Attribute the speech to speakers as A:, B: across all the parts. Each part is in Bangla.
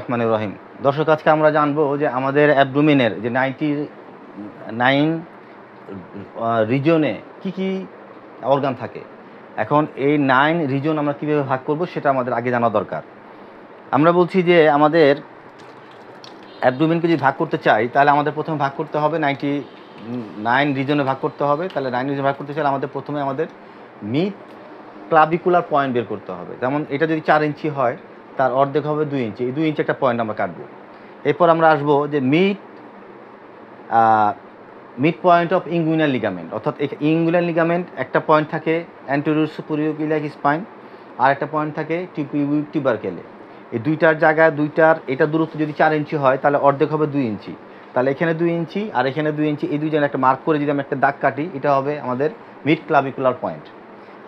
A: রহমানুর রহিম দর্শক আজকে আমরা জানবো যে আমাদের অ্যাবডোমিনের যে নাইনটি নাইন রিজনে কি কি অর্গান থাকে এখন এই নাইন রিজন আমরা কীভাবে ভাগ করব সেটা আমাদের আগে জানা দরকার আমরা বলছি যে আমাদের অ্যাবডোমিনকে যদি ভাগ করতে চাই তাহলে আমাদের প্রথমে ভাগ করতে হবে নাইনটি নাইন রিজনে ভাগ করতে হবে তাহলে নাইন রিজনে ভাগ করতে চাইলে আমাদের প্রথমে আমাদের মিথ ক্লাবিকুলার পয়েন্ট বের করতে হবে যেমন এটা যদি চার ইঞ্চি হয় তার অর্ধেক হবে দুই ইঞ্চি এই দুই ইঞ্চি একটা পয়েন্ট আমরা কাটবো এরপর আমরা আসবো যে mid mid point of inguinal ligament অর্থাৎ ইঙ্গুইনাল লিগামেন্ট একটা পয়েন্ট থাকে অ্যান্টোরিয়র সুপোরিয়র স্পাইন আর একটা পয়েন্ট থাকে টিউবার কেলে এই দুইটার জায়গায় দুইটার এটা দূরত্ব যদি চার ইঞ্চি হয় তাহলে অর্ধেক হবে দুই ইঞ্চি তাহলে এখানে দুই ইঞ্চি আর এখানে দুই ইঞ্চি এই দুইজনে একটা মার্ক করে যদি আমি একটা দাগ কাটি এটা হবে আমাদের মিড ক্লাবিকুলার পয়েন্ট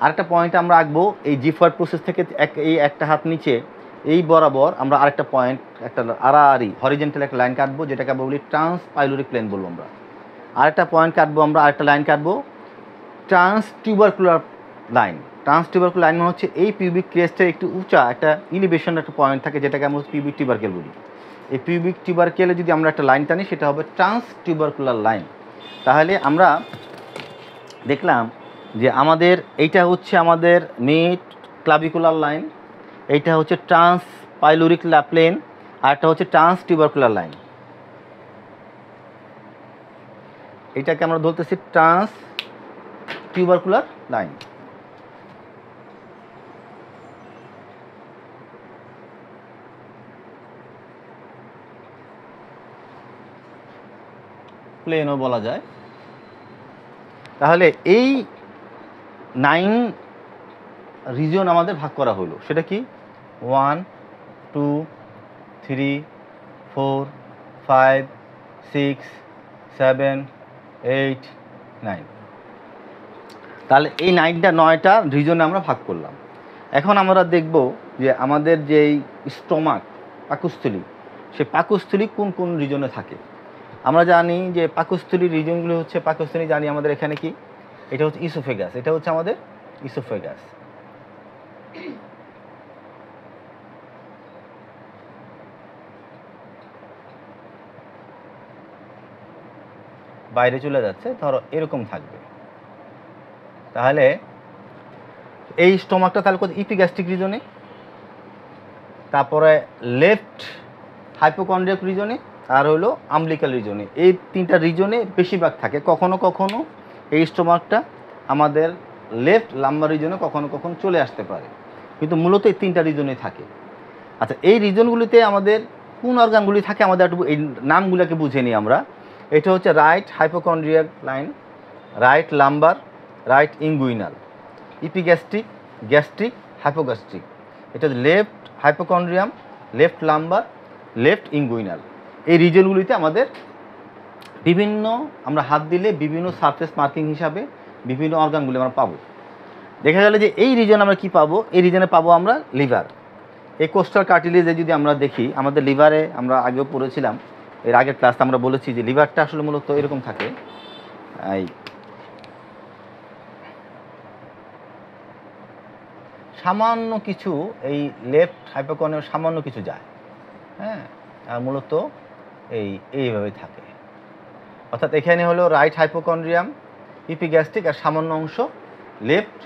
A: আরেকটা পয়েন্ট আমরা আঁকবো এই জিফার প্রসেস থেকে এক এই একটা হাত নিচে এই বরাবর আমরা আরেকটা পয়েন্ট একটা আড়াআড়ি হরিজেন্টাল একটা লাইন কাটবো যেটাকে আমরা বলি ট্রান্স পাইলোরিক প্লেন বলবো আমরা আরেকটা পয়েন্ট কাটবো আমরা আরেকটা লাইন কাটবো transtubercular line transtubercular line মানে হচ্ছে এই পিউবিক ক্রেস্টের একটু উঁচা একটা ইলিভেশন একটা পয়েন্ট থাকে যেটাকে আমরা পিউবিক টিউবারকেল বলি এই পিউবিক টিউবারকেলে যদি আমরা একটা লাইন টানি সেটা হবে ট্রান্স টিউবারকুলার লাইন তাহলে আমরা দেখলাম যে আমাদের এইটা হচ্ছে আমাদের মেট ক্লাবিকুলার লাইন এইটা হচ্ছে ট্রান্স পাইলোরিক প্লেন একটা হচ্ছে ট্রান্স টিউবারকুলার লাইন এটাকে আমরা ধরতেছি ট্রান্স টিউবারকুলার লাইন প্লেনও বলা যায় তাহলে এই নাইন রিজন আমাদের ভাগ করা হলো সেটা কি one two three four five six seven eight nine তাহলে এই নাইনটা নয়টা রিজনে আমরা ভাগ করলাম এখন আমরা দেখব যে আমাদের যেই স্টোমাক পাকস্থলী সে পাকস্থলী কোন কোন রিজনে থাকে আমরা জানি যে পাকস্থলীর রিজনগুলো হচ্ছে পাকস্থলী জানি আমাদের এখানে কি এটা হচ্ছে ইসোফেগাস এটা হচ্ছে আমাদের ইসোফেগাস বাইরে চলে যাচ্ছে ধরো এরকম থাকবে তাহলে এই স্টোমাকটা তাহলে কোথায় ইপিগ্যাস্ট্রিক রিজনে তারপরে লেফট হাইপোকন্ড্রিয়াক রিজনে আর হলো আমলিকাল রিজনে এই তিনটা রিজনে বেশিরভাগ থাকে কখনো কখনো এই স্টোমাকটা আমাদের লেফট লাম্বার রিজনে কখনো কখনো চলে আসতে পারে কিন্তু মূলত এই তিনটা রিজনে থাকে আচ্ছা এই রিজনগুলিতে আমাদের কোন অর্গানগুলি থাকে আমাদের একটু এই নামগুলোকে বুঝে নিই আমরা এটা হচ্ছে right hypochondrial line right lumbar right inguinal epigastric gastric hypogastric এটা left hypochondrium left lumbar left inguinal এই রিজনগুলিতে আমাদের বিভিন্ন আমরা হাত দিলে বিভিন্ন সারফেস মার্কিং হিসাবে বিভিন্ন অর্গানগুলি আমরা পাবো দেখা গেলে যে এই রিজন আমরা কি পাবো এই রিজনে পাবো আমরা লিভার এই কোস্টাল কার্টিলেজে যদি আমরা দেখি আমাদের লিভারে আমরা আগেও পড়েছিলাম এর আগের ক্লাস আমরা বলেছি যে লিভারটা আসলে মূলত এরকম থাকে সামান্য কিছু এই লেফট হাইপোকনের সামান্য কিছু যায় হ্যাঁ আর মূলত এই এইভাবে থাকে অর্থাৎ এখানে হলো রাইট হাইপোকন্ড্রিয়াম ইপিগ্যাস্ট্রিক আর সামান্য অংশ লেফট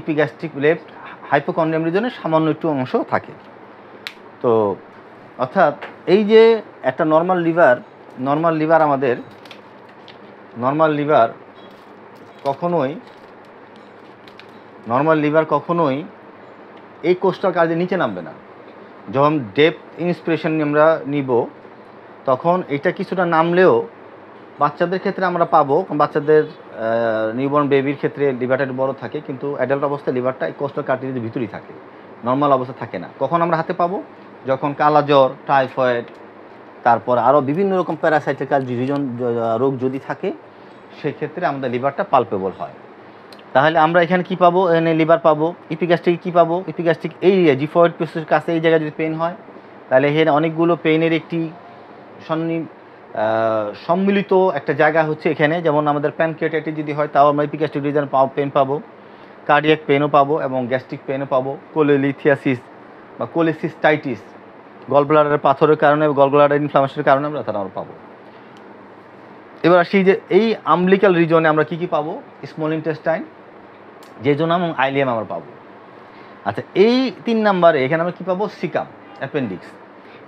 A: ইপিগ্যাস্ট্রিক লেফট হাইপোকন্ড্রিয়াম রিজনের সামান্য একটু অংশ থাকে তো অর্থাৎ এই যে একটা নর্মাল লিভার নর্মাল লিভার আমাদের নর্মাল লিভার কখনোই নর্মাল লিভার কখনোই এই কোষটার কাজে নিচে নামবে না যখন ডেপ ইন্সপিরেশন আমরা নিব তখন এটা কিছুটা নামলেও বাচ্চাদের ক্ষেত্রে আমরা পাবো বাচ্চাদের নিউবর্ন বেবির ক্ষেত্রে লিভারটা একটু বড়ো থাকে কিন্তু অ্যাডাল্ট অবস্থায় লিভারটা এই কোষটার কার্টিজের ভিতরেই থাকে নর্মাল অবস্থা থাকে না কখন আমরা হাতে পাবো যখন কালাজ্বর টাইফয়েড তারপর আরও বিভিন্ন রকম প্যারাসাইটিক্যাল রিজন রোগ যদি থাকে সেক্ষেত্রে আমাদের লিভারটা পালপেবল হয় তাহলে আমরা এখানে কি পাবো এনে লিভার পাবো ইপিগ্যাস্ট্রিক কী পাবো ইপিগ্যাস্ট্রিক এই জিফয়েড পিসের কাছে এই জায়গায় যদি পেন হয় তাহলে এখানে অনেকগুলো পেনের একটি সন্নি সম্মিলিত একটা জায়গা হচ্ছে এখানে যেমন আমাদের প্যানক্রিয়াটাইটি যদি হয় তাও আমরা ইপিগ্যাস্ট্রিক রিজন পেন পাবো কার্ডিয়াক পেনও পাবো এবং গ্যাস্ট্রিক পেনও পাবো কোলেলিথিয়াসিস বা কোলেসিস্টাইটিস গলব্লাডারের পাথরের কারণে গলব্লাডার ইনফ্লামেশনের কারণে আমরা তারা আমরা পাবো এবার আসি যে এই আমলিক্যাল রিজনে আমরা কি কি পাবো স্মল ইন্টেস্টাইন জন্য এবং আইলিয়াম আমরা পাবো আচ্ছা এই তিন নাম্বারে এখানে আমরা কী পাবো সিকাম অ্যাপেন্ডিক্স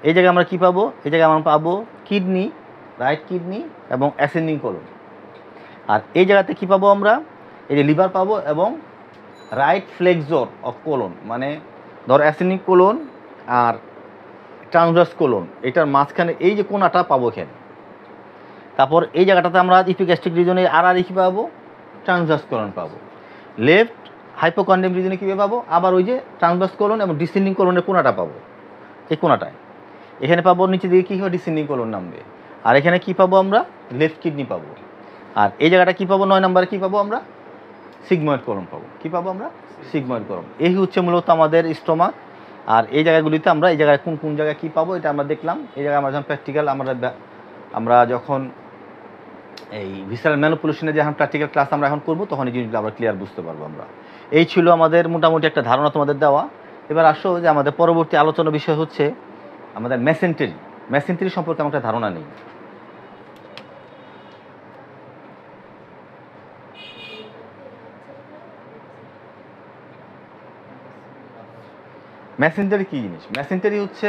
A: এই জায়গায় আমরা কী পাবো এই জায়গায় আমরা পাবো কিডনি রাইট কিডনি এবং অ্যাসেন্ডিং কলম আর এই জায়গাতে কী পাবো আমরা এই যে লিভার পাবো এবং রাইট ফ্লেক্সোর অফ কোলন মানে ধর অ্যাসিনিক কোলন আর ট্রানজাস কোলন এটার মাঝখানে এই যে কোনাটা পাবো এখানে তারপর এই জায়গাটাতে আমরা ইপিগ্যাস্ট্রিক রিজনে আর আর কি পাবো ট্রানজাস কোলন পাবো লেফট হাইপোকন্ডেম রিজনে কীভাবে পাবো আবার ওই যে ট্রানজাস কোলন এবং ডিসেন্ডিং কোলনের কোনাটা পাবো এই কোনাটায় এখানে পাবো নিচে দিকে কী হবে ডিসেন্ডিং কোলন নামবে আর এখানে কী পাবো আমরা লেফট কিডনি পাবো আর এই জায়গাটা কী পাবো নয় নাম্বারে কী পাবো আমরা সিগময়েড গরম পাবো কী পাবো আমরা সিগময়েড গরম এই হচ্ছে মূলত আমাদের স্টোমাক আর এই জায়গাগুলিতে আমরা এই জায়গায় কোন কোন জায়গায় কী পাবো এটা আমরা দেখলাম এই জায়গায় আমরা যখন প্র্যাকটিক্যাল আমরা আমরা যখন এই ভিসাল ম্যানুপুলেশনের যে এখন প্র্যাকটিক্যাল ক্লাস আমরা এখন করবো তখন এই জিনিসগুলো আমরা ক্লিয়ার বুঝতে পারবো আমরা এই ছিল আমাদের মোটামুটি একটা ধারণা তোমাদের দেওয়া এবার আসো যে আমাদের পরবর্তী আলোচনা বিষয় হচ্ছে আমাদের মেসেন্টারি মেসেন্টারি সম্পর্কে আমার একটা ধারণা নেই ম্যাসেঞ্জারি কী জিনিস ম্যাসেঞ্জারি হচ্ছে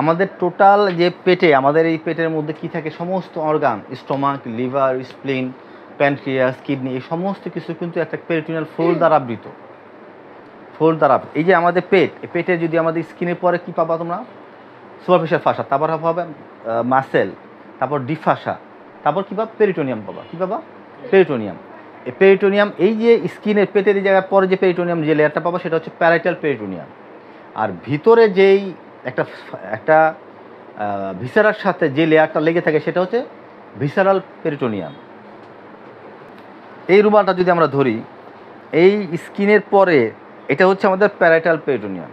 A: আমাদের টোটাল যে পেটে আমাদের এই পেটের মধ্যে কি থাকে সমস্ত organ stomach liver spleen pancreas kidney এই সমস্ত কিছু কিন্তু একটা পেরিটিনাল ফোল দ্বারা আবৃত ফোল দ্বারা এই যে আমাদের পেট পেটে যদি আমাদের স্কিনে পরে কি পাবা তোমরা সুপারফিশিয়াল ফাঁসা তারপর পাবে মাসেল তারপর ডিফাসা তারপর কী পাবা পেরিটোনিয়াম পাবা কী পাবা পেরিটোনিয়াম এই পেরিটোনিয়াম এই যে স্কিনের পেটের এই জায়গার পরে যে পেরিটোনিয়াম যে লেয়ারটা পাবা সেটা হচ্ছে প্যারাইটাল পেরিটোনিয়াম আর ভিতরে যেই একটা একটা ভিসারার সাথে যে লেয়ারটা লেগে থাকে সেটা হচ্ছে ভিসারাল পেরিটোনিয়াম এই রুমালটা যদি আমরা ধরি এই স্কিনের পরে এটা হচ্ছে আমাদের প্যারাইটাল পেরিটোনিয়াম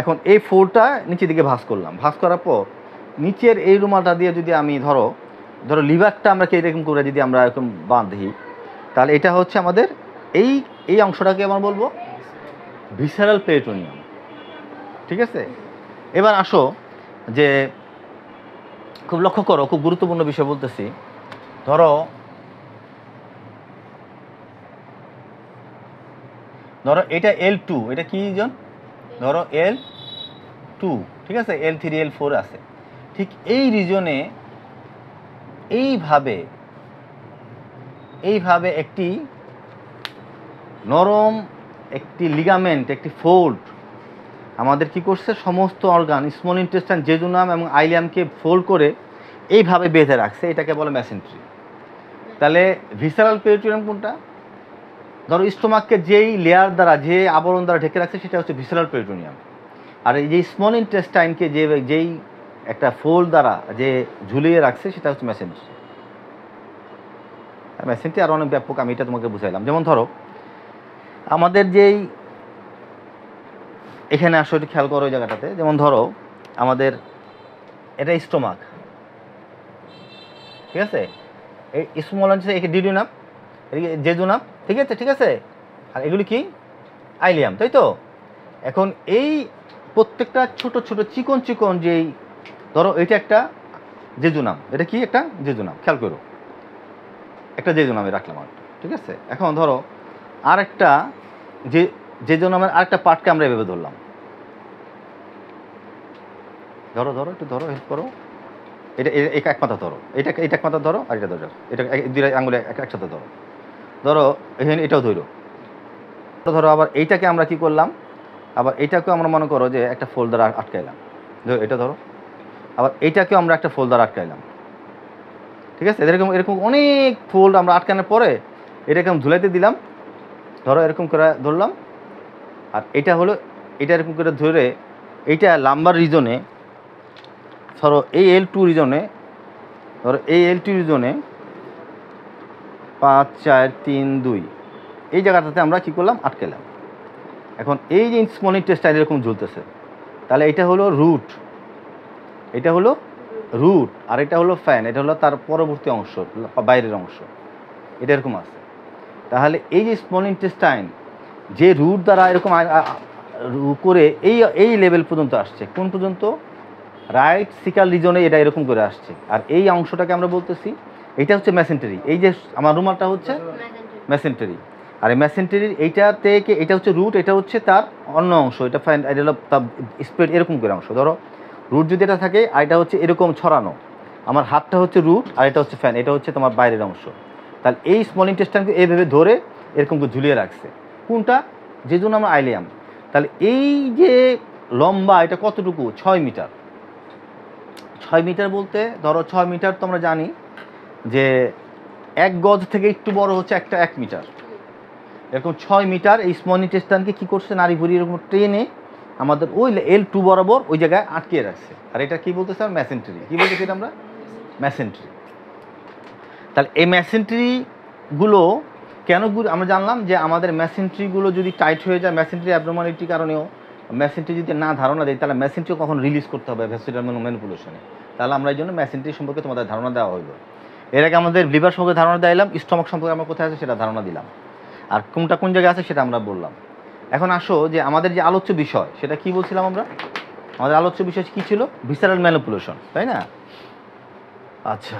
A: এখন এই ফোরটা নিচের দিকে ভাস করলাম ভাস করার পর নিচের এই রুমালটা দিয়ে যদি আমি ধরো ধরো লিভারটা আমরা এরকম করে যদি আমরা এরকম বাঁধি তাহলে এটা হচ্ছে আমাদের এই এই অংশটাকে আমার বলবো ভিসারাল পেরিটোনিয়াম ঠিক আছে এবার আসো যে খুব লক্ষ্য করো খুব গুরুত্বপূর্ণ বিষয় বলতেছি ধরো ধরো এটা এল টু এটা কি জন ধরো এল টু ঠিক আছে এল থ্রি এল ফোর আছে ঠিক এই রিজনে এইভাবে এইভাবে একটি নরম একটি লিগামেন্ট একটি ফোল্ড আমাদের কি করছে সমস্ত অর্গান স্মল ইন্টেস্টাইন জেজুনাম এবং আইলিয়ামকে ফোল্ড করে এইভাবে বেঁধে রাখছে এটাকে বলে ম্যাসেন্ট্রি তাহলে ভিসারাল পেরিটোরিয়াম কোনটা ধরো স্টোমাককে যেই লেয়ার দ্বারা যে আবরণ দ্বারা ঢেকে রাখছে সেটা হচ্ছে ভিসারাল পেরিটোরিয়াম আর এই যে স্মল ইন্টেস্টাইনকে যে যেই একটা ফোল দ্বারা যে ঝুলিয়ে রাখছে সেটা হচ্ছে ম্যাসেন্ট্রি ম্যাসেন্ট্রি আরও অনেক ব্যাপক আমি এটা তোমাকে বুঝাইলাম যেমন ধরো আমাদের যেই এখানে আসো একটু খেয়াল করো ওই জায়গাটাতে যেমন ধরো আমাদের এটা স্টোমাক ঠিক আছে এই স্মল হচ্ছে একে ডিডু নাম এদিকে জেজু নাম ঠিক আছে ঠিক আছে আর এগুলি কি আইলিয়াম তাই তো এখন এই প্রত্যেকটা ছোট ছোট চিকন চিকন যেই ধরো এটা একটা জেজু নাম এটা কি একটা জেজু নাম খেয়াল করো একটা জেজু নামে রাখলাম আর ঠিক আছে এখন ধরো আর একটা যে যে জন্য আমরা আরেকটা পার্টকে আমরা এভাবে ধরলাম ধরো ধরো একটু ধরো হেল্প করো এটা এক মাথা ধরো এটা এটা এক মাথা ধরো আর এটা ধরো এটা দুই আঙুলে একসাথে ধরো ধরো এখানে এটাও ধরো ধরো আবার এইটাকে আমরা কি করলাম আবার এটাকেও আমরা মনে করো যে একটা ফোল দ্বারা আটকাইলাম ধরো এটা ধরো আবার এইটাকেও আমরা একটা ফোল দ্বারা আটকাইলাম ঠিক আছে এরকম এরকম অনেক ফোল্ড আমরা আটকানোর পরে এটাকে আমি ধুলাইতে দিলাম ধরো এরকম করে ধরলাম আর এটা হলো এটা এরকম করে ধরে এইটা লাম্বার রিজনে ধরো এই এল টু রিজনে ধরো এই এল টু রিজনে পাঁচ চার তিন দুই এই জায়গাটাতে আমরা কী করলাম আটকেলাম এখন এই যে স্মল টেস্টাইল এরকম ঝুলতেছে তাহলে এটা হলো রুট এটা হলো রুট আর এটা হলো ফ্যান এটা হলো তার পরবর্তী অংশ বাইরের অংশ এটা এরকম আছে তাহলে এই যে স্মল ইন্টেস্টাইন যে রুট দ্বারা এরকম করে এই এই লেভেল পর্যন্ত আসছে কোন পর্যন্ত রাইট সিকাল রিজনে এটা এরকম করে আসছে আর এই অংশটাকে আমরা বলতেছি এটা হচ্ছে মেসেন্টারি এই যে আমার রুমালটা হচ্ছে মেসেন্টারি আর এই মেসেন্টারির এইটা থেকে এটা হচ্ছে রুট এটা হচ্ছে তার অন্য অংশ এটা ফাইন এটা তার স্প্রেড এরকম করে অংশ ধরো রুট যদি এটা থাকে আর এটা হচ্ছে এরকম ছড়ানো আমার হাতটা হচ্ছে রুট আর এটা হচ্ছে ফ্যান এটা হচ্ছে তোমার বাইরের অংশ তাহলে এই স্মল ইন্টেস্টাইনকে এইভাবে ধরে এরকম ঝুলিয়ে রাখছে কোনটা যেজন্য আমরা আইলিয়াম তাহলে এই যে লম্বা এটা কতটুকু ছয় মিটার ছয় মিটার বলতে ধরো ছয় মিটার তো আমরা জানি যে এক গজ থেকে একটু বড় হচ্ছে একটা এক মিটার এরকম ছয় মিটার এই স্মনি টেস্টানকে কী করছে নারী ভুড়ি এরকম ট্রেনে আমাদের ওই এল টু বরাবর ওই জায়গায় আটকিয়ে রাখছে আর এটা কী বলতে স্যার ম্যাসেন্ট্রি কী বলতে আমরা ম্যাসেন্ট্রি তাহলে এই ম্যাসেন্ট্রিগুলো কেন আমরা জানলাম যে আমাদের মেসেন্ট্রিগুলো যদি টাইট হয়ে যায় মেসেন্ট্রি অ্যাবনর্মালিটি কারণেও মেসেন্ট্রি যদি না ধারণা দেয় তাহলে মেসেন্ট্রিও কখন রিলিজ করতে হবে ভেসিটাল ম্যানিপুলেশনে তাহলে আমরা এই জন্য মেসেন্ট্রি সম্পর্কে তোমাদের ধারণা দেওয়া হইব এর আগে আমাদের লিভার সম্পর্কে ধারণা দিলাম স্টমক সম্পর্কে আমরা কোথায় আছে সেটা ধারণা দিলাম আর কোনটা কোন জায়গায় আছে সেটা আমরা বললাম এখন আসো যে আমাদের যে আলোচ্য বিষয় সেটা কি বলছিলাম আমরা আমাদের আলোচ্য বিষয় কি ছিল ভিসারাল ম্যানিপুলেশন তাই না আচ্ছা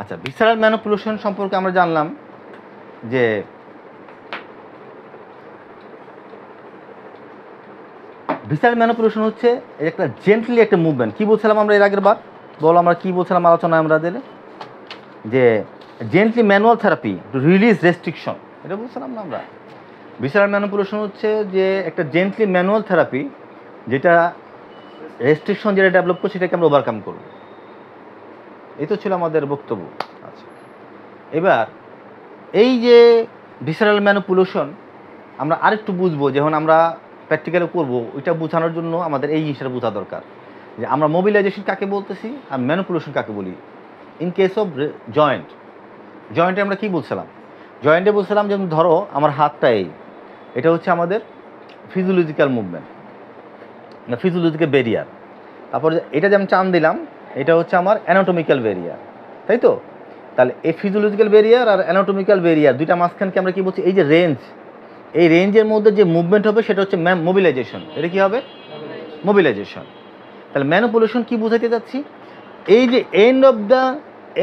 A: আচ্ছা ভিসারাল ম্যানুপুলেশন সম্পর্কে আমরা জানলাম যে ভিসারাল ম্যানুপুলেশন হচ্ছে একটা জেন্টলি একটা মুভমেন্ট কী বলছিলাম আমরা এর আগের বার বলো আমরা কী বলছিলাম আলোচনায় আমাদের যে gently manual therapy to release restriction এটা বলছিলাম না আমরা ভিসারাল ম্যানুপুলেশন হচ্ছে যে একটা জেন্টলি ম্যানুয়াল থেরাপি যেটা রেস্ট্রিকশন যেটা ডেভেলপ করছে সেটাকে আমরা ওভারকাম করবো এই তো ছিল আমাদের বক্তব্য আচ্ছা এবার এই যে ভিসারাল ম্যানুপুলেশন আমরা আরেকটু বুঝবো যখন আমরা প্র্যাকটিক্যালে করব ওইটা বোঝানোর জন্য আমাদের এই জিনিসটা বোঝা দরকার যে আমরা মোবিলাইজেশন কাকে বলতেছি আর ম্যানুপুলেশন কাকে বলি ইন কেস অফ জয়েন্ট জয়েন্টে আমরা কি বলছিলাম জয়েন্টে বলছিলাম যেমন ধরো আমার হাতটা এই এটা হচ্ছে আমাদের ফিজিওলজিক্যাল মুভমেন্ট ফিজিওলজিক্যাল ব্যারিয়ার তারপর এটা যেমন চান দিলাম এটা হচ্ছে আমার অ্যানাটমিক্যাল বেরিয়ার তাই তো তাহলে এই ফিজিওলজিক্যাল বেরিয়ার আর অ্যানাটমিক্যাল বেরিয়ার দুইটা মাঝখানকে আমরা কী বলছি এই যে রেঞ্জ এই রেঞ্জের মধ্যে যে মুভমেন্ট হবে সেটা হচ্ছে ম্যাম মোবিলাইজেশন এটা কী হবে মোবিলাইজেশন তাহলে ম্যানুপুলেশন কী বোঝাতে চাচ্ছি এই যে end of the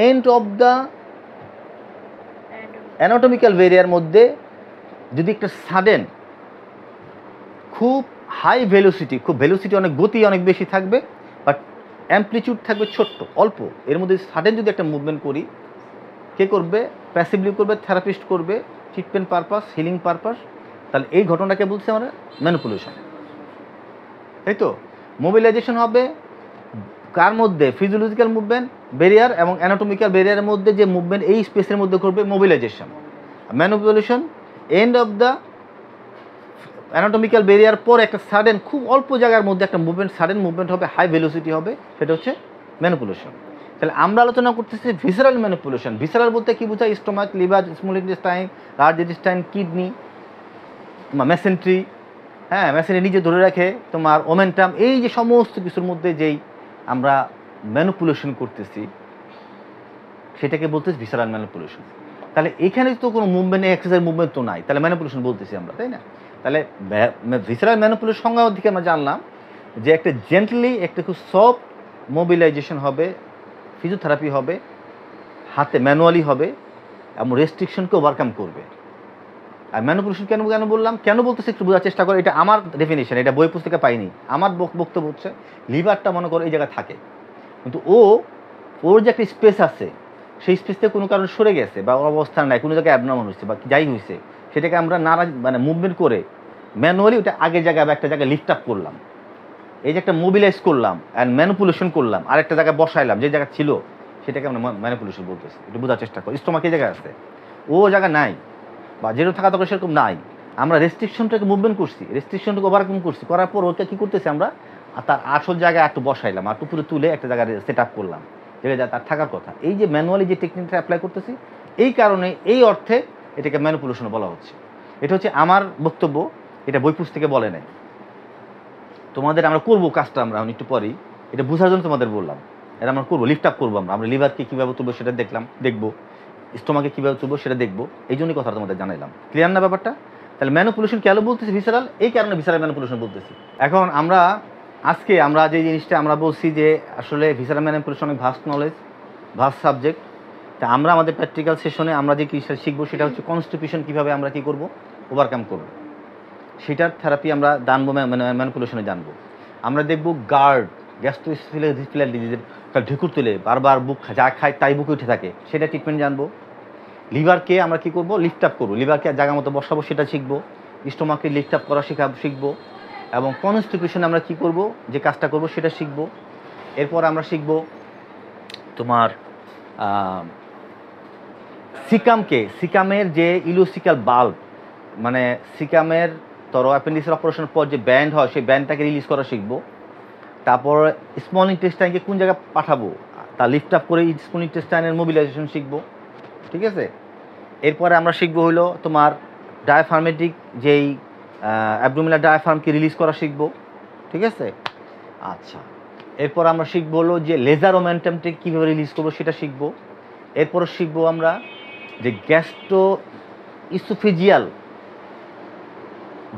A: end of the anatomical barrier মধ্যে যদি একটা সাডেন খুব হাই ভেলোসিটি খুব ভেলোসিটি অনেক গতি অনেক বেশি থাকবে অ্যাম্পলিচিউড থাকবে ছোট্ট অল্প এর মধ্যে সাডেন যদি একটা মুভমেন্ট করি কে করবে প্যাসিভলি করবে থেরাপিস্ট করবে ট্রিটমেন্ট পারপাস হিলিং পারপাস তাহলে এই ঘটনাকে বলছে আমরা ম্যানুপুলেশন তাই তো মোবিলাইজেশন হবে কার মধ্যে ফিজিওলজিক্যাল মুভমেন্ট ব্যারিয়ার এবং অ্যানাটমিক্যাল ব্যারিয়ারের মধ্যে যে মুভমেন্ট এই স্পেসের মধ্যে করবে mobilisation manipulation end of the anatomical barrier পর একটা সাডেন খুব অল্প জায়গার মধ্যে একটা মুভমেন্ট সাডেন মুভমেন্ট হবে হাই ভেলোসিটি হবে সেটা হচ্ছে ম্যানুপুলেশন তাহলে আমরা আলোচনা করতেছি ভিসারাল ম্যানুপুলেশন ভিসারাল বলতে কী বোঝায় stomach liver small intestine large intestine kidney mesentery হ্যাঁ মেসেন্ট্রি নিজে ধরে রাখে তোমার ওমেন্টাম এই যে সমস্ত কিছুর মধ্যে যেই আমরা ম্যানুপুলেশন করতেছি সেটাকে বলতেছি ভিসারাল ম্যানুপুলেশন তাহলে এখানে তো কোনো মুভমেন্ট এক্সারসাইজ মুভমেন্ট তো নাই তাহলে ম্যানুপুলেশন বলতেছি আমরা তাই না তাহলে ভিসারাল ম্যানুপুলের সংজ্ঞা থেকে আমরা জানলাম যে একটা জেন্টলি একটা খুব সফট মোবিলাইজেশন হবে ফিজিওথেরাপি হবে হাতে ম্যানুয়ালি হবে এবং রেস্ট্রিকশনকে ওভারকাম করবে আর ম্যানুপুলেশন কেন কেন বললাম কেন বলতেছে একটু বোঝার চেষ্টা করে এটা আমার ডেফিনেশন এটা বই পুস্তকে পাইনি আমার বক্তব্য হচ্ছে লিভারটা মনে করো এই জায়গায় থাকে কিন্তু ও ওর যে একটা স্পেস আছে সেই স্পেস থেকে কোনো কারণে সরে গেছে বা অবস্থান নাই কোনো জায়গায় অ্যাবনর্মাল হয়েছে বা যাই হয়েছে সেটাকে আমরা নারাজ মানে মুভমেন্ট করে ম্যানুয়ালি ওটা আগে জায়গায় বা একটা জায়গায় লিফট আপ করলাম এই যে একটা মোবিলাইজ করলাম অ্যান্ড ম্যানুপুলেশন করলাম আর একটা জায়গায় বসাইলাম যে জায়গা ছিল সেটাকে আমরা ম্যানুপুলেশন বলতেছি একটু বোঝার চেষ্টা করি স্টোমাকে জায়গায় আছে ও জায়গা নাই বা যেরকম থাকা দরকার সেরকম নাই আমরা রেস্ট্রিকশনটাকে মুভমেন্ট করছি রেস্ট্রিকশনটাকে ওভারকম করছি করার পর ওকে কী করতেছি আমরা আর তার আসল জায়গায় একটু বসাইলাম আর টুপুরে তুলে একটা জায়গায় সেট আপ করলাম যেটা তার থাকার কথা এই যে ম্যানুয়ালি যে টেকনিকটা অ্যাপ্লাই করতেছি এই কারণে এই অর্থে এটাকে ম্যানুপুলেশন বলা হচ্ছে এটা হচ্ছে আমার বক্তব্য এটা বই পুস্তকে বলে নাই তোমাদের আমরা করবো কাজটা আমরা একটু পরেই এটা বোঝার জন্য তোমাদের বললাম এটা আমরা করবো লিফ্ট আপ করবো আমরা আমরা লিভারকে কীভাবে তুলবো সেটা দেখলাম দেখবো স্টোমাকে কীভাবে তুলবো সেটা দেখবো এই জন্যই কথা তোমাদের জানাইলাম ক্লিয়ার না ব্যাপারটা তাহলে ম্যানুপুলেশন কেন বলতেছি ভিসারাল এই কারণে ভিসারাল ম্যানুপুলেশন বলতেছি এখন আমরা আজকে আমরা যে জিনিসটা আমরা বলছি যে আসলে ভিসারাল ম্যানুপুলেশন অনেক ভাস্ট নলেজ ভাস্ট সাবজেক্ট তা আমরা আমাদের প্র্যাকটিক্যাল সেশনে আমরা যে কৃষি শিখবো সেটা হচ্ছে কনস্টিপিউশন কীভাবে আমরা কী করব ওভারকাম করব সেটার থেরাপি আমরা জানবো ম্যানকুলেশনে মানে জানবো আমরা দেখব গার্ড গ্যাস্ট্রোস্ফিলার ডিজিজের ঢেকুর তুলে বারবার বুক যা খায় তাই বুকে উঠে থাকে সেটা ট্রিটমেন্ট জানবো লিভারকে আমরা কী করবো লিফট আপ করবো লিভারকে জায়গা মতো বসাবো সেটা শিখবো স্টোমাকে লিফট আপ করা শেখা শিখবো এবং কনস্টিটিউশনে আমরা কি করব যে কাজটা করব সেটা শিখব এরপর আমরা শিখব তোমার সিকামকে সিকামের যে ইলোসিক্যাল বাল্ব মানে সিকামের তর অ্যাপেন্ডিসের অপারেশনের পর যে ব্যান্ড হয় সেই ব্যান্ডটাকে রিলিজ করা শিখব তারপর স্মল ইন্টেস্টাইনকে কোন জায়গায় পাঠাবো তা লিফট আপ করে স্মল ইন্টেস্টাইনের মোবিলাইজেশন শিখব ঠিক আছে এরপরে আমরা শিখবো হলো তোমার ডায়াফার্মেটিক যেই অ্যাবডোমিলার ডায়াফার্মকে রিলিজ করা শিখব ঠিক আছে আচ্ছা এরপর আমরা শিখবো হলো যে লেজার মোমেন্টামটাকে কীভাবে রিলিজ করবো সেটা শিখবো এরপর শিখবো আমরা যে gastroesophageal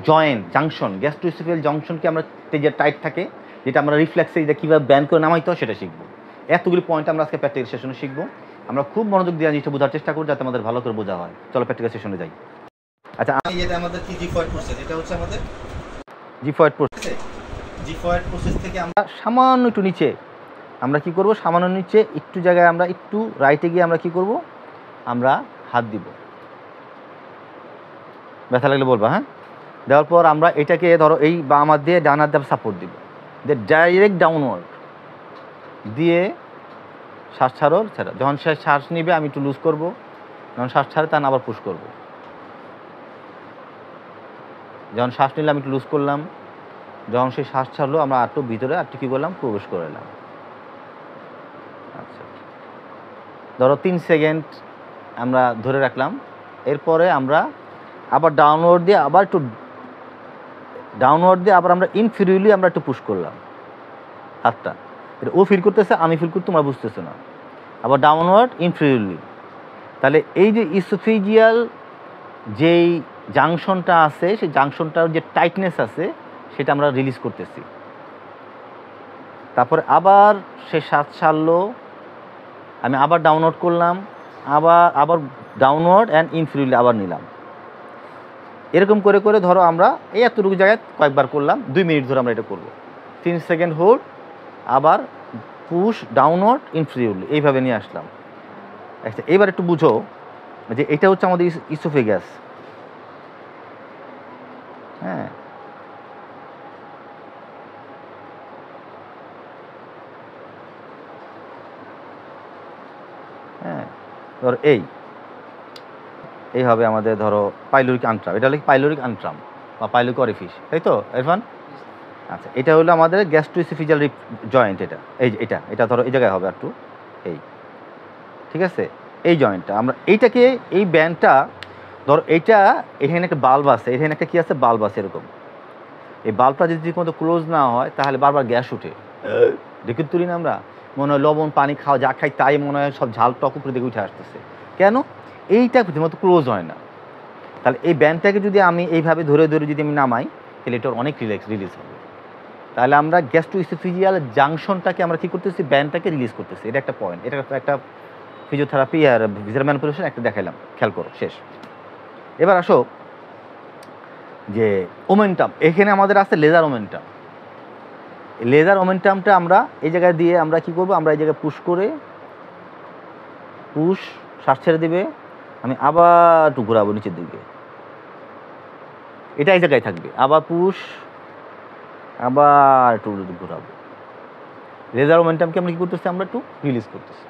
A: joint junction gastroesophageal জাংশনকে আমরা তেজের টাইট থাকে যেটা আমরা রিফ্লেক্সে যেটা কীভাবে ব্যান করে নামাইতে হয় সেটা শিখবো এতগুলি পয়েন্ট আমরা আজকে প্র্যাকটিক্যাল সেশনে শিখবো আমরা খুব মনোযোগ দিয়ে জিনিসটা বোঝার চেষ্টা করবো যাতে আমাদের ভালো করে বোঝা হয় চলো প্র্যাকটিক্যাল সেশনে যাই আচ্ছা আমি যেটা আমাদের কি জি ফয়েড প্রসেস এটা হচ্ছে আমাদের জি ফয়েড প্রসেস জি ফয়েড প্রসেস থেকে আমরা সামান্য একটু নিচে আমরা কি করব সামান্য নিচে একটু জায়গায় আমরা একটু রাইটে গিয়ে আমরা কি করব আমরা হাত দিব ব্যথা লাগলে বলবা হ্যাঁ দেওয়ার পর আমরা এটাকে ধরো এই বাম হাত দিয়ে ডান হাত দিয়ে সাপোর্ট দিব যে ডাইরেক্ট ডাউনওয়ার্ড দিয়ে শ্বাস ছাড়ো ছাড়া যখন সে শ্বাস নিবে আমি একটু লুজ করবো যখন শ্বাস ছাড়ে তখন আবার পুশ করব যখন শ্বাস নিলে আমি একটু লুজ করলাম যখন সে শ্বাস ছাড়লো আমরা আটটু ভিতরে আটটু কী করলাম প্রবেশ করে এলাম আচ্ছা ধরো তিন সেকেন্ড আমরা ধরে রাখলাম এরপরে আমরা আবার ডাউনওয়ার্ড দিয়ে আবার একটু ডাউনওয়ার্ড দিয়ে আবার আমরা ইনফিরিয়রলি আমরা একটু পুশ করলাম হাতটা এটা ও ফিল করতেছে আমি ফিল করতে তোমরা বুঝতেছো না আবার ডাউনওয়ার্ড ইনফিরিয়লি তাহলে এই যে ইসোফিজিয়াল যেই জাংশনটা আছে সেই জাংশনটার যে টাইটনেস আছে সেটা আমরা রিলিজ করতেছি তারপরে আবার সে সাত সারলো আমি আবার ডাউনলোড করলাম আবার আবার ডাউনওয়ার্ড অ্যান্ড ইনফিরিয়রলি আবার নিলাম এরকম করে করে ধরো আমরা এই এতটুকু জায়গায় কয়েকবার করলাম দুই মিনিট ধরে আমরা এটা করব তিন সেকেন্ড হোল্ড আবার পুশ ডাউনওয়ার্ড ইনফিরিয়রলি এইভাবে নিয়ে আসলাম আচ্ছা এবার একটু বুঝো যে এটা হচ্ছে আমাদের ইসোফেগাস হ্যাঁ ধর এই এই হবে আমাদের ধরো পাইলুরিক আন্ট্রাম এটা হলো পাইলুরিক আন্ট্রাম বা পাইলুক অরিফিস তাই তো এরফান আচ্ছা এটা হলো আমাদের রিপ জয়েন্ট এটা এই এটা এটা ধরো এই জায়গায় হবে একটু এই ঠিক আছে এই জয়েন্টটা আমরা এইটাকে এই ব্যান্ডটা ধরো এইটা এখানে একটা বাল্ব আছে এখানে একটা কী আছে বাল্ব আছে এরকম এই বাল্বটা যদি মতো ক্লোজ না হয় তাহলে বারবার গ্যাস উঠে দেখি তুলি না আমরা মনে হয় লবণ পানি খাওয়া যা খাই তাই মনে হয় সব ঝাল টক উপরে দিকে উঠে আসতেছে কেন এইটা মতো ক্লোজ হয় না তাহলে এই ব্যান্ডটাকে যদি আমি এইভাবে ধরে ধরে যদি আমি নামাই তাহলে এটা অনেক রিল্যাক্স রিলিজ হবে তাহলে আমরা গ্যাস্ট্রোইসোফিজিয়াল জাংশনটাকে আমরা কী করতেছি ব্যান্ডটাকে রিলিজ করতেছি এটা একটা পয়েন্ট এটা একটা ফিজিওথেরাপি আর ভিজার ম্যানপুলেশন একটা দেখাইলাম খেয়াল করো শেষ এবার আসো যে ওমেন্টাম এখানে আমাদের আছে লেজার ওমেন্টাম লেজার ওমেন্টামটা আমরা এই জায়গায় দিয়ে আমরা কি করব আমরা এই জায়গায় পুশ করে পুশ শ্বাস ছেড়ে দেবে আমি আবার একটু ঘোরাবো নিচের দিকে এটা এই জায়গায় থাকবে আবার পুশ আবার একটু ঘোরাবো লেজার ওমেন্টামকে আমরা কী করতেছি আমরা একটু রিলিজ করতেছি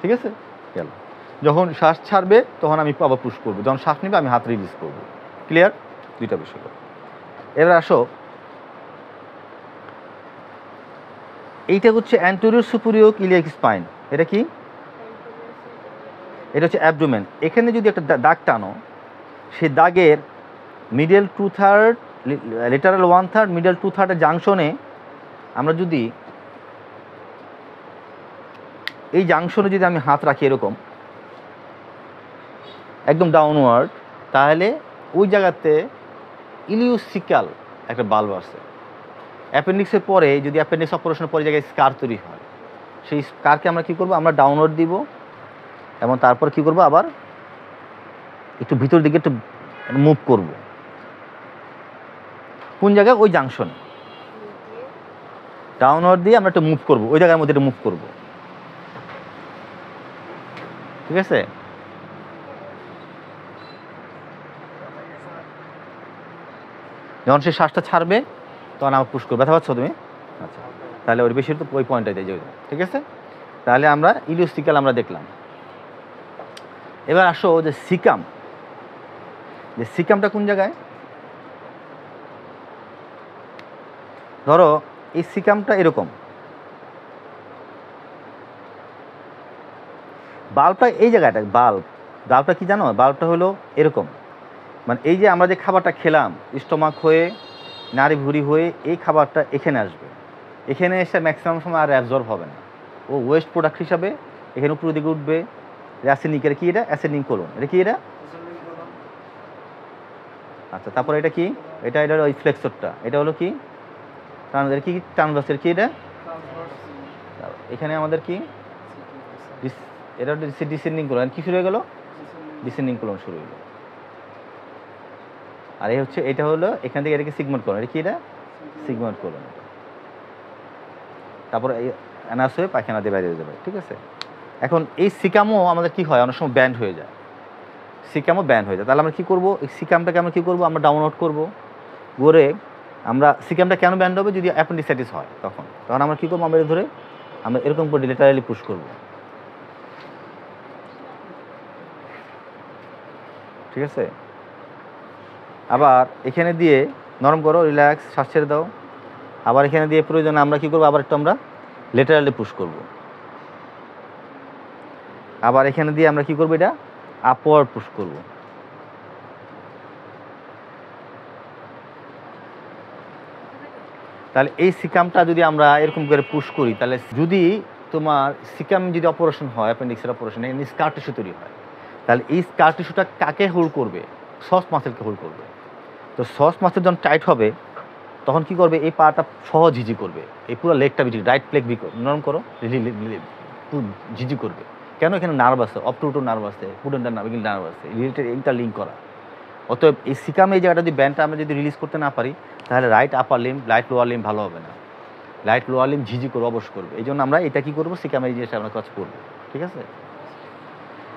A: ঠিক আছে গেল যখন শ্বাস ছাড়বে তখন আমি আবার পুশ করবো যখন শ্বাস নেবে আমি হাত রিলিজ করবো ক্লিয়ার দুইটা বিষয় এবার আসো এইটা হচ্ছে অ্যান্টোরিও সুপুরিও ইলিয়াক স্পাইন এটা কি এটা হচ্ছে অ্যাবডোমেন এখানে যদি একটা দাগ টানো সেই দাগের middle two third lateral one third middle two থার্ডের জাংশনে আমরা যদি এই জাংশনে যদি আমি হাত রাখি এরকম একদম ডাউনওয়ার্ড তাহলে ওই জায়গাতে ইলিউসিক্যাল একটা বাল্ব আছে অ্যাপেন্ডিক্সের পরে যদি অ্যাপেন্ডিক্স অপারেশনের পরে জায়গায় স্কার তৈরি হয় সেই স্কারকে আমরা কি করব আমরা ডাউনলোড দিব এবং তারপর কি করব আবার একটু ভিতর দিকে একটু মুভ করব কোন জায়গায় ওই জাংশন ডাউনলোড দিয়ে আমরা একটু মুভ করব ওই জায়গার মধ্যে একটু মুভ করব ঠিক আছে যখন সে শ্বাসটা ছাড়বে তখন আমার পুশ করবে ব্যথা পাচ্ছ তুমি আচ্ছা তাহলে ওর বেশি তো ওই পয়েন্টটাই দেয় ঠিক আছে তাহলে আমরা ইলিওসিক্যাল আমরা দেখলাম এবার আসো যে সিকাম যে সিকামটা কোন জায়গায় ধরো এই সিকামটা এরকম বাল্বটা এই জায়গাটা বাল্ব বাল্বটা কি জানো বাল্বটা হলো এরকম মানে এই যে আমরা যে খাবারটা খেলাম স্টমাক হয়ে নারী ভুরি হয়ে এই খাবারটা এখানে আসবে এখানে এসে ম্যাক্সিমাম সময় আর অ্যাবজর্ব হবে না ও ওয়েস্ট প্রোডাক্ট হিসাবে এখানে উপরের দিকে উঠবে অ্যাসিনিক এটা কী এটা অ্যাসেন্ডিং করুন এটা কি এটা আচ্ছা তারপর এটা কি এটা এটা ওই ফ্লেক্সরটা এটা হলো কি ট্রান্সের কি ট্রান্সভার্সের কি এটা এখানে আমাদের কি এটা ডিসেন্ডিং কোলন কি শুরু হয়ে গেল ডিসেন্ডিং করুন শুরু হয়ে আর এই হচ্ছে এটা হলো এখান থেকে এটাকে সিগমেন্ট করুন এটা কি এটা সিগমেন্ট করুন তারপর এই অ্যানাস হয়ে পায়খানা দিয়ে বাইরে যাবে ঠিক আছে এখন এই সিকামও আমাদের কি হয় অনেক সময় ব্যান্ড হয়ে যায় সিকামও ব্যান্ড হয়ে যায় তাহলে আমরা কী করবো এই সিকামটাকে আমরা কী করবো আমরা ডাউনলোড করবো করে আমরা সিকামটা কেন ব্যান্ড হবে যদি অ্যাপেন্ডিসাইটিস হয় তখন তখন আমরা কী করবো আমরা ধরে আমরা এরকম করে লিটারালি পুশ করব ঠিক আছে আবার এখানে দিয়ে নরম করো রিল্যাক্স শ্বাস ছেড়ে দাও আবার এখানে দিয়ে প্রয়োজনে আমরা কী করবো আবার একটু আমরা লেটারালি পুশ করব আবার এখানে দিয়ে আমরা কি করবো এটা আপওয়ার্ড পুশ করব তাহলে এই সিকামটা যদি আমরা এরকম করে পুশ করি তাহলে যদি তোমার সিকাম যদি অপারেশন হয় অ্যাপেন্ডিক্সের অপারেশন এখানে স্কার টিস্যু তৈরি হয় তাহলে এই স্কার টিস্যুটা কাকে হোল্ড করবে সস মাসেলকে হোল্ড করবে তো সস মাছটা যখন টাইট হবে তখন কি করবে এই পাটা সহজ ঝিঝি করবে এই পুরো লেগটা বিজি রাইট প্লেগ বিক নরম করো ঝিঝি করবে কেন এখানে নার্ভাস অপ টু টু নার্ভাস আছে পুডেন্টার নার্ভ কিন্তু নার্ভ রিলেটেড এইটা লিঙ্ক করা অতএব এই সিকামে এই জায়গাটা যদি ব্যান্ডটা আমরা যদি রিলিজ করতে না পারি তাহলে right upper limb right lower limb ভালো হবে না রাইট লোয়ার লিম ঝিঝি করবো অবশ্য করবে এই জন্য আমরা এটা কী করবো সিকামের জিনিসটা আমরা কাজ করবো ঠিক আছে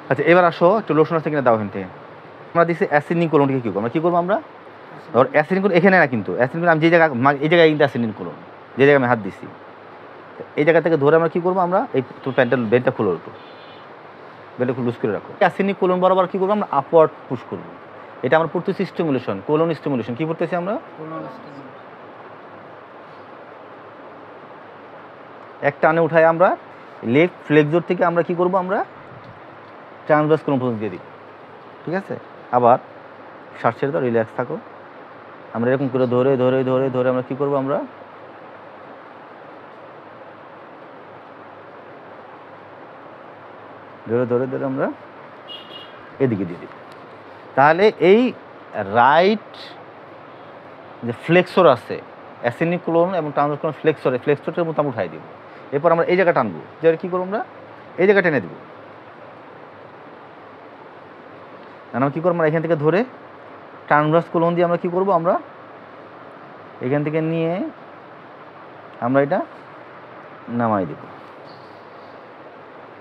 A: আচ্ছা এবার আসো একটু লোশন আছে কিনা দাও এখান থেকে আমরা দিচ্ছি অ্যাসিড নিকোলনকে কী করবো আমরা কী করবো আমরা ধর অ্যাসিডিন কোন এখানে না কিন্তু অ্যাসিডিন কোন আমি যে জায়গা এই জায়গায় কিন্তু অ্যাসিডিন কোন যে জায়গায় আমি হাত দিচ্ছি এই জায়গা থেকে ধরে আমরা কী করবো আমরা এই তোর প্যান্টের বেডটা খুলো একটু বেডটা লুজ করে রাখো অ্যাসিনিক কোলন বরাবর কী করবো আমরা আপওয়ার্ড পুশ করবো এটা আমরা পড়তেছি স্টিমুলেশন কোলন স্টিমুলেশন কী পড়তেছি আমরা এক টানে উঠাই আমরা লেগ ফ্লেক্সর থেকে আমরা কি করব আমরা ট্রান্সভার্স কোলন পর্যন্ত দিয়ে দিই ঠিক আছে আবার শ্বাস ছেড়ে দাও রিল্যাক্স থাকো আমরা এরকম করে ধরে ধরে ধরে ধরে আমরা কি করব আমরা ধরে ধরে ধরে আমরা এদিকে দিয়ে দিব তাহলে এই রাইট যে ফ্লেক্সর আছে অ্যাসিনিক্লোন এবং ট্রান্সক্লোন ফ্লেক্সর এই ফ্লেক্সরের মতো আমরা উঠাই দিব এরপর আমরা এই জায়গা টানবো যে কী করবো আমরা এই জায়গা টেনে দেবো আমরা কী করবো আমরা এখান থেকে ধরে ট্রানভার্স কোলন দিয়ে আমরা কি করব আমরা এখান থেকে নিয়ে আমরা এটা নামাই দেব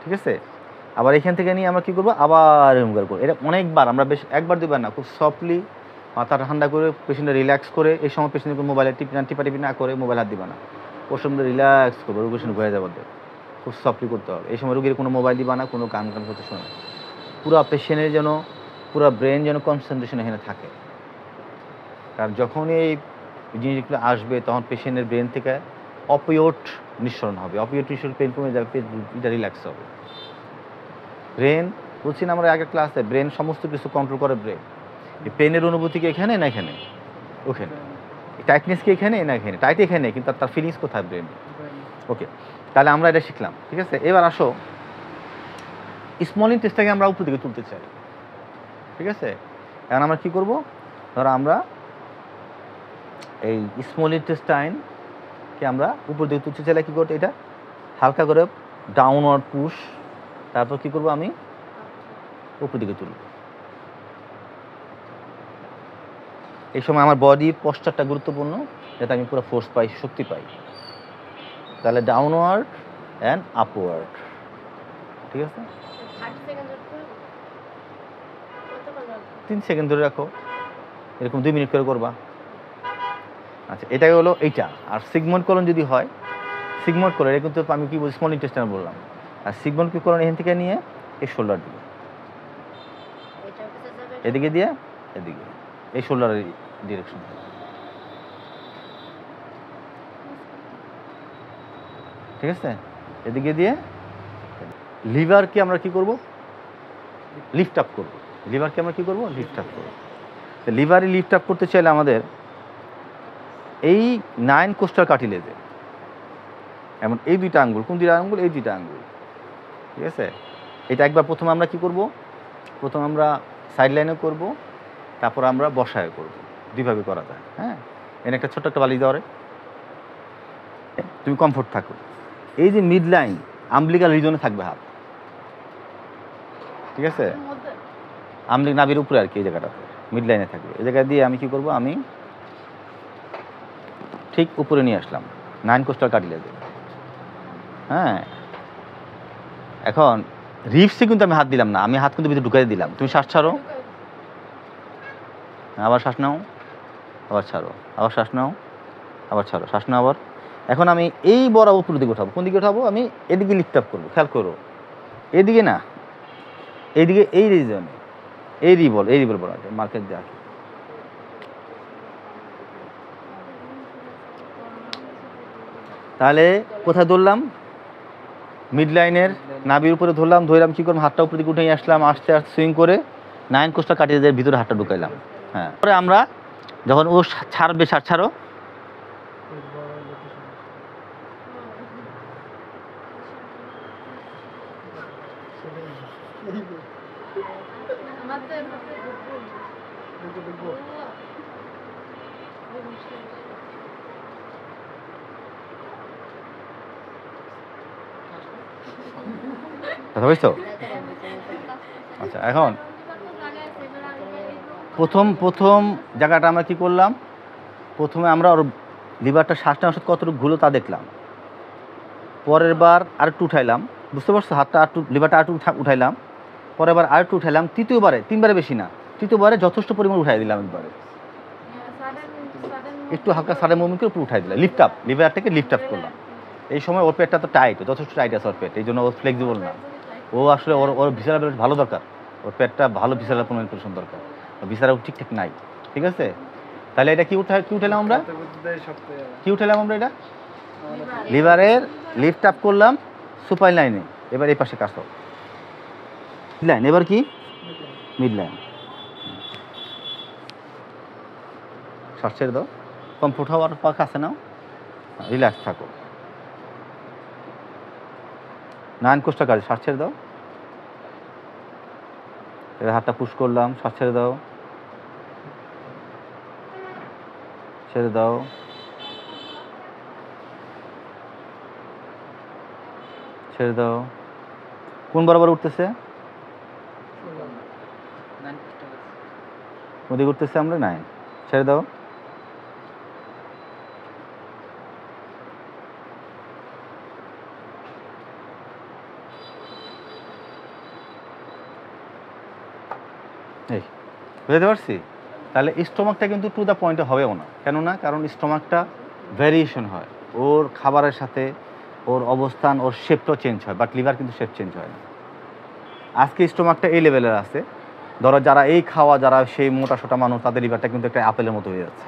A: ঠিক আছে আবার এখান থেকে নিয়ে আমরা কী করবো আবার রিমুভার করবো এটা অনেকবার আমরা বেশ একবার দুবার না খুব সফটলি মাথা ঠান্ডা করে পেশেন্টটা রিল্যাক্স করে এই সময় পেশেন্টের মোবাইলে টিপি না টিপা টিপি না করে মোবাইল হাত দিবা না ওর রিল্যাক্স করবো রোগী সঙ্গে ঘুরে যাবার খুব সফটলি করতে হবে এই সময় রোগীর কোনো মোবাইল দিবা না কোনো গান গান করতে শোনা পুরো পেশেন্টের যেন পুরো ব্রেন যেন কনসেন্ট্রেশন এখানে থাকে কারণ যখনই এই জিনিসগুলো আসবে তখন পেশেন্টের ব্রেন থেকে অপিওট নিঃসরণ হবে অপিওট নিঃসরণ পেন কমে যাবে এটা রিল্যাক্স হবে ব্রেন বলছি না আমরা আগের ক্লাসে ব্রেন সমস্ত কিছু কন্ট্রোল করে ব্রেন এই পেনের অনুভূতি কি এখানে না এখানে ওখানে টাইটনেস কি এখানে না এখানে টাইট এখানে কিন্তু তার ফিলিংস কোথায় ব্রেন ওকে তাহলে আমরা এটা শিখলাম ঠিক আছে এবার আসো স্মল ইন্টেস্টটাকে আমরা উপর দিকে তুলতে চাই ঠিক আছে এখন আমরা কি করব ধরো আমরা এই স্মল ইন্টেস্টাইনকে আমরা উপর দিকে তুলছি চাইলে কী করতে এটা হালকা করে ডাউনওয়ার্ড পুশ তারপর কি করব আমি উপর দিকে তুলব এই সময় আমার বডি পশ্চারটা গুরুত্বপূর্ণ যাতে আমি পুরো ফোর্স পাই শক্তি পাই তাহলে ডাউনওয়ার্ড অ্যান্ড আপওয়ার্ড ঠিক আছে তিন সেকেন্ড ধরে রাখো এরকম দুই মিনিট করে করবা আচ্ছা এটা হলো এইটা আর সিগমন্ড কলন যদি হয় সিগমন্ড কলন এটা কিন্তু আমি কি বলছি স্মল ইন্টেস্টাইন বললাম আর সিগমন্ড কি কলন এখান থেকে নিয়ে এই শোল্ডার দিকে এদিকে দিয়ে এদিকে এই শোল্ডারের ডিরেকশন ঠিক আছে এদিকে দিয়ে লিভারকে আমরা কি করব লিফট আপ করবো লিভারকে আমরা কী করবো লিফট আপ করবো তো লিভারে লিফট আপ করতে চাইলে আমাদের এই নাইন কোস্টাল কাটিলেজে এমন এই দুইটা আঙ্গুল কোন দুইটা আঙ্গুল এই দুইটা আঙ্গুল ঠিক আছে এটা একবার প্রথমে আমরা কি করব প্রথম আমরা সাইড লাইনে করবো তারপর আমরা বসায় করব দুইভাবে করা যায় হ্যাঁ এনে একটা ছোট্ট একটা বালি দেওয়ারে তুমি কমফোর্ট থাকো এই যে মিড লাইন আম্বলিকাল রিজনে থাকবে হাত ঠিক আছে আমলিক নাবির উপরে আর কি এই জায়গাটা মিড লাইনে থাকবে এই জায়গা দিয়ে আমি কি করব আমি ঠিক উপরে নিয়ে আসলাম নাইন কোস্টার কাটিলে হ্যাঁ এখন রিপসে কিন্তু আমি হাত দিলাম না আমি হাত কিন্তু ভিতরে ঢুকাই দিলাম তুমি শ্বাস ছাড়ো আবার শ্বাস নাও আবার ছাড়ো আবার শ্বাস নাও আবার ছাড়ো শ্বাস নাও আবার এখন আমি এই বরাবর উপর দিকে উঠাবো কোন দিকে উঠাবো আমি এদিকে লিফট আপ করবো খেয়াল করো এদিকে না এইদিকে এই রিজনে এরই এরই বলা মার্কেট তাহলে কোথায় ধরলাম মিড লাইনের নাবির উপরে ধরলাম ধরলাম কী করলাম হাতটা উপরে দিকে উঠে আসলাম আস্তে আস্তে সুইং করে নাইন কোষটা কাটিয়ে দিয়ে ভিতরে হাতটা ঢুকাইলাম হ্যাঁ পরে আমরা যখন ও ছাড়বে সার ছাড়ো হয়েছো আচ্ছা এখন প্রথম প্রথম জায়গাটা আমরা কি করলাম প্রথমে আমরা ওর লিভারটা শ্বাসটা ওষুধ কতটুকু ঘুলো তা দেখলাম পরের বার আর একটু উঠাইলাম বুঝতে পারছো হাতটা আরটু লিভারটা আর একটু উঠাইলাম পরের বার আর একটু উঠাইলাম তৃতীয়বারে তিনবারে বেশি না তৃতীয়বারে যথেষ্ট পরিমাণ উঠাই দিলাম একবারে একটু হালকা সাড়ে মুভমেন্ট করে উঠাই দিলাম লিফট আপ লিভারটাকে লিফট আপ করলাম এই সময় ওর পেটটা তো টাইট যথেষ্ট টাইট আছে ওর পেট এই জন্য ও ফ্লেক্সিবল না ও আসলে ওর ওর ভিসারা বেশ ভালো দরকার ওর পেটটা ভালো ভিসারা পুনর্পোষণ দরকার ভিসারা ঠিকঠাক নাই ঠিক আছে তাহলে এটা কি উঠা কি উঠালাম আমরা কি উঠালাম আমরা এটা লিভারের লিফট আপ করলাম সুপার লাইনে এবার এই পাশে কাজ লাইন এবার কি মিড লাইন শ্বাস ছেড়ে দাও কমফোর্ট হওয়ার পাখা আছে নাও রিল্যাক্স থাকো নয়ন কোষটা কাজ শ্বাস ছেড়ে দাও এবার হাতটা পুশ করলাম শ্বাস ছেড়ে দাও ছেড়ে দাও ছেড়ে দাও কোন বরাবর উঠতেছে ওদিকে উঠতেছে আমরা নাইন ছেড়ে দাও বুঝতে পারছি তাহলে স্টোমাকটা কিন্তু টু দ্য পয়েন্টে হবেও না কেননা কারণ স্টোমাকটা ভ্যারিয়েশন হয় ওর খাবারের সাথে ওর অবস্থান ওর শেপটাও চেঞ্জ হয় বাট লিভার কিন্তু শেপ চেঞ্জ হয় না আজকে স্টোমাকটা এই লেভেলের আছে ধরো যারা এই খাওয়া যারা সেই মোটা সোটা মানুষ তাদের লিভারটা কিন্তু একটা আপেলের মতো হয়ে যাচ্ছে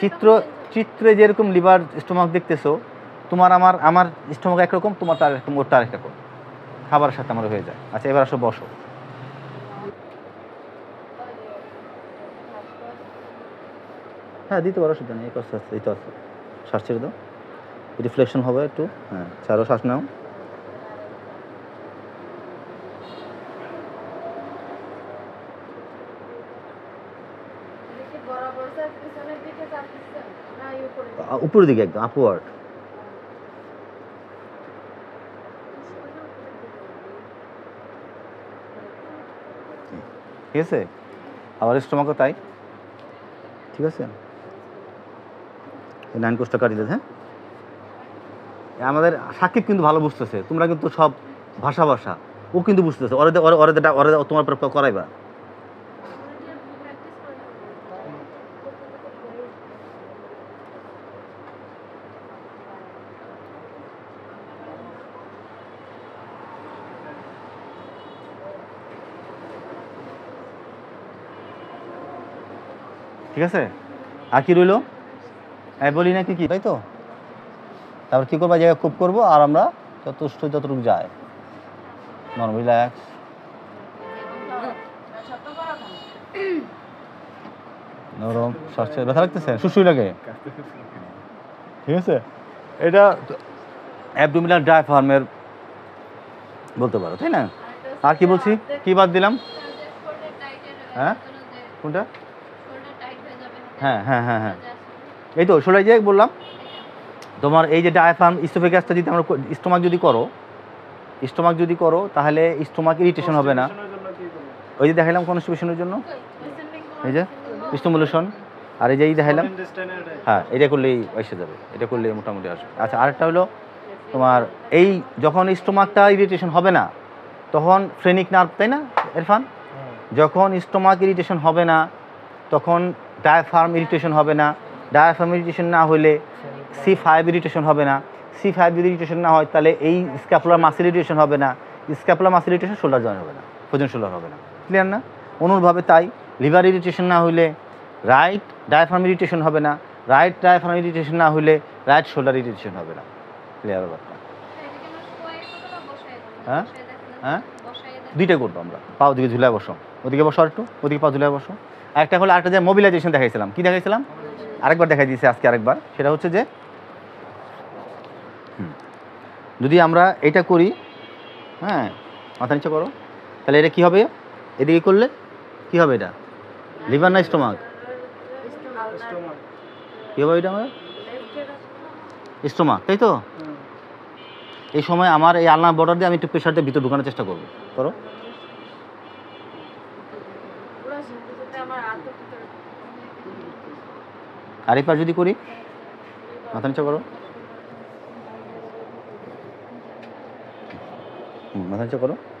A: চিত্র চিত্রে যেরকম লিভার স্টোমাক দেখতেছো তোমার আমার আমার স্টোমাক একরকম তোমার তার একরকম ওর তার একরকম খাবারের সাথে আমার হয়ে যায় আচ্ছা এবার আসো বসো হ্যাঁ দিতে পারো সেটা নেই এই তো আছে শ্বাস ছেড়ে দাও রিফ্লেকশন হবে একটু হ্যাঁ ছাড়ো শ্বাস নাও উপরের দিকে একদম আপওয়ার্ড ঠিক আছে আবার স্টোমাকও তাই ঠিক আছে লাইন কোর্সটা কাটিয়ে হ্যাঁ আমাদের সাকিব কিন্তু ভালো বুঝতেছে তোমরা কিন্তু সব ভাষা ভাষা ও কিন্তু বুঝতেছে ওরে ওরে ওরে তোমার করাইবা ঠিক আছে আর কি রইল আমি বলি নাকি কি তাই তো তারপর কী করবো জায়গায় খুব করবো আর আমরা যথেষ্ট যতটুকু যাই নর্মাল রিল্যাক্স নরম শ্বাসে ব্যথা লাগতেছে সুসুই লাগে ঠিক আছে এটা অ্যাবডোমিনাল ড্রাই ফার্মের বলতে পারো তাই না আর কি বলছি কি বাদ দিলাম হ্যাঁ কোনটা হ্যাঁ হ্যাঁ হ্যাঁ হ্যাঁ এই তো ষোলাই যে বললাম তোমার এই যে ডায়াফার্ম স্টোফেগাসটা যদি আমরা স্টোমাক যদি করো স্টোমাক যদি করো তাহলে স্টোমাক ইরিটেশন হবে না ওই যে দেখালাম কনস্টিপেশনের জন্য এই যে স্টোমুলেশন আর এই যে এই দেখালাম হ্যাঁ এটা করলেই এসে যাবে এটা করলে মোটামুটি আসবে আচ্ছা আরেকটা হলো তোমার এই যখন স্টোমাকটা ইরিটেশন হবে না তখন ফ্রেনিক নার্ভ তাই না এরফান হ্যাঁ। যখন স্টোমাক ইরিটেশন হবে না তখন ডায়াফার্ম ইরিটেশন হবে না ডায়াফ্রাম ইরিটেশন না হলে সি ফাইভ ইরিটেশন হবে না সি ফাইভ যদি ইরিটেশন না হয় তাহলে এই স্ক্যাপুলার মাসিল ইরিটেশন হবে না scapular muscle irritation shoulder joint হবে না ফোজন শোল্ডার হবে না ক্লিয়ার না অনুরভাবে তাই লিভার ইরিটেশন না হলে রাইট ডায়াফ্রাম ইরিটেশন হবে না রাইট ডায়াফ্রাম ইরিটেশন না হলে রাইট শোল্ডার ইরিটেশন হবে না ক্লিয়ার ব্যাপারটা হ্যাঁ হ্যাঁ দুইটা করবো আমরা পা ওদিকে ঝুলায় বসো ওদিকে বসো একটু ওদিকে পা ঝুলায় বসো একটা হলো আরেকটা যে মোবিলাইজেশন দেখাইছিলাম কী দেখাইছিলাম আরেকবার দেখাই দিয়েছি আজকে আরেকবার সেটা হচ্ছে যে যদি আমরা এটা করি হ্যাঁ মাথা নিচে করো তাহলে এটা কি হবে এদিকে করলে কি হবে এটা লিভার না স্টোমাক কী হবে এটা আমার স্টোমাক তাই তো এই সময় আমার এই আলনা বর্ডার দিয়ে আমি একটু প্রেশার দিয়ে ভিতরে ঢুকানোর চেষ্টা করবো করো আর এপার যদি করি মাথা নিচা করো মাথা নিচা করো